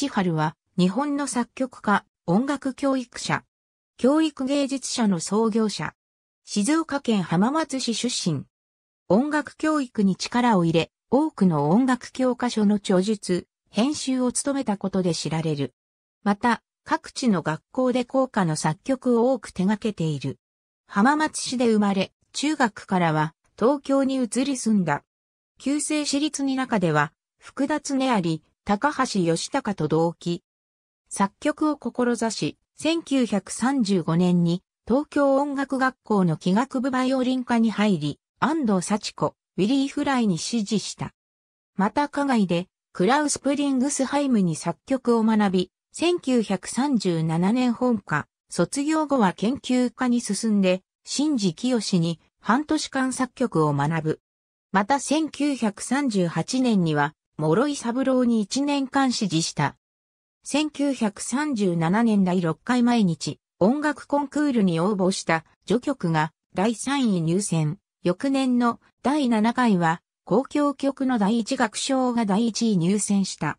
千春は、日本の作曲家、音楽教育者、教育芸術者の創業者、静岡県浜松市出身。音楽教育に力を入れ、多くの音楽教科書の著述、編集を務めたことで知られる。また、各地の学校で校歌の作曲を多く手掛けている。浜松市で生まれ、中学からは東京に移り住んだ。旧制私立に中では、複雑であり、高橋義孝と同期。作曲を志し、1935年に東京音楽学校の器楽部バイオリン科に入り、安藤幸子、ウィリー・フライに指示した。また課外で、クラウス・プリングスハイムに作曲を学び、1937年本科、卒業後は研究科に進んで、新次清に半年間作曲を学ぶ。また1938年には、諸井三郎に1年間支持した。1937年第6回毎日音楽コンクールに応募した序曲が第3位入選。翌年の第7回は公共曲の第1楽章が第1位入選した。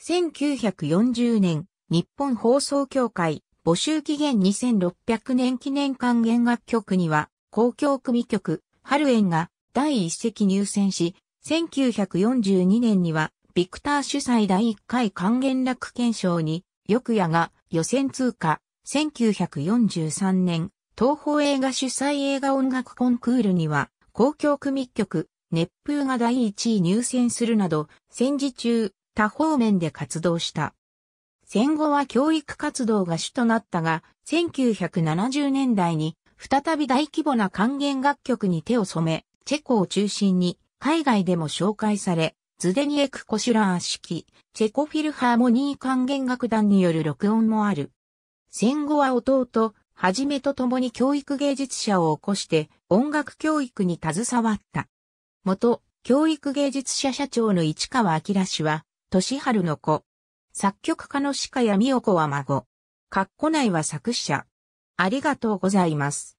1940年日本放送協会募集期限2600年記念館弦楽局には公共組曲春園が第一席入選し1942年には、ビクター主催第1回還元楽憲章に、翌夜が予選通過。1943年、東方映画主催映画音楽コンクールには、公共組曲、熱風が第1位入選するなど、戦時中、多方面で活動した。戦後は教育活動が主となったが、1970年代に再び大規模な還元楽曲に手を染め、チェコを中心に海外でも紹介され、ズデニエク・コシュラー式、チェコフィルハーモニー管弦楽団による録音もある。戦後は弟、はじめと共に教育芸術者を起こして音楽教育に携わった。元、教育芸術者社長の市川明氏は、年春の子。作曲家の鹿谷美代子は孫。かっこ内は作者。ありがとうございます。